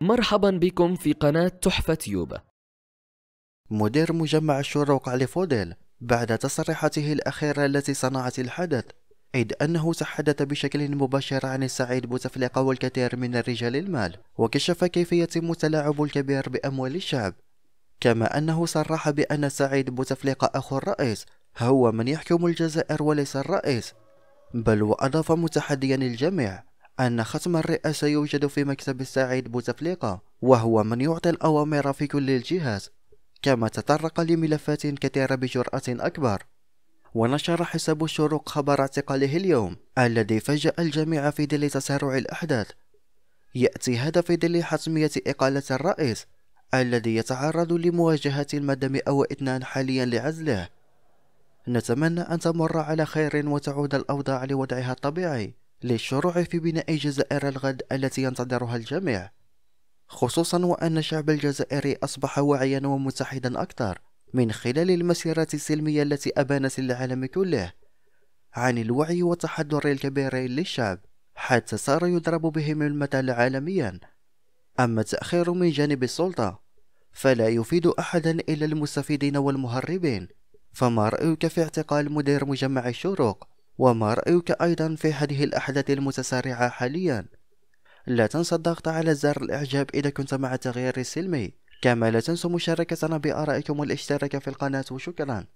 مرحبا بكم في قناة تحفة تيوب مدير مجمع الشروق علي فوديل بعد تصريحاته الأخيرة التي صنعت الحدث إذ أنه تحدث بشكل مباشر عن السعيد بوتفليقة والكثير من رجال المال وكشف كيف يتم التلاعب الكبير بأموال الشعب كما أنه صرح بأن سعيد بوتفليقة أخو الرئيس هو من يحكم الجزائر وليس الرئيس بل وأضاف متحديا الجميع أن ختم الرئاسة يوجد في مكتب السعيد بوتفليقة وهو من يعطي الأوامر في كل الجهات كما تطرق لملفات كثيرة بجرأة أكبر ونشر حساب الشروق خبر اعتقاله اليوم الذي فاجأ الجميع في ظل تسارع الأحداث يأتي هذا في ظل حتمية إقالة الرئيس الذي يتعرض لمواجهة المدم أو إثنان حاليا لعزله نتمنى أن تمر على خير وتعود الأوضاع لوضعها الطبيعي للشروع في بناء جزائر الغد التي ينتظرها الجميع خصوصا وأن الشعب الجزائري أصبح واعيا ومتحدا أكثر من خلال المسيرة السلمية التي أبانت للعالم كله عن الوعي والتحضر الكبير للشعب حتى صار يضرب بهم المثل عالميا أما التأخير من جانب السلطة فلا يفيد أحدا إلا المستفيدين والمهربين فما رأيك في اعتقال مدير مجمع الشروق وما رأيك أيضا في هذه الأحداث المتسارعة حاليا؟ لا تنسى الضغط على زر الإعجاب إذا كنت مع التغيير السلمي كما لا تنسوا مشاركتنا بآرائكم والاشتراك في القناة وشكرا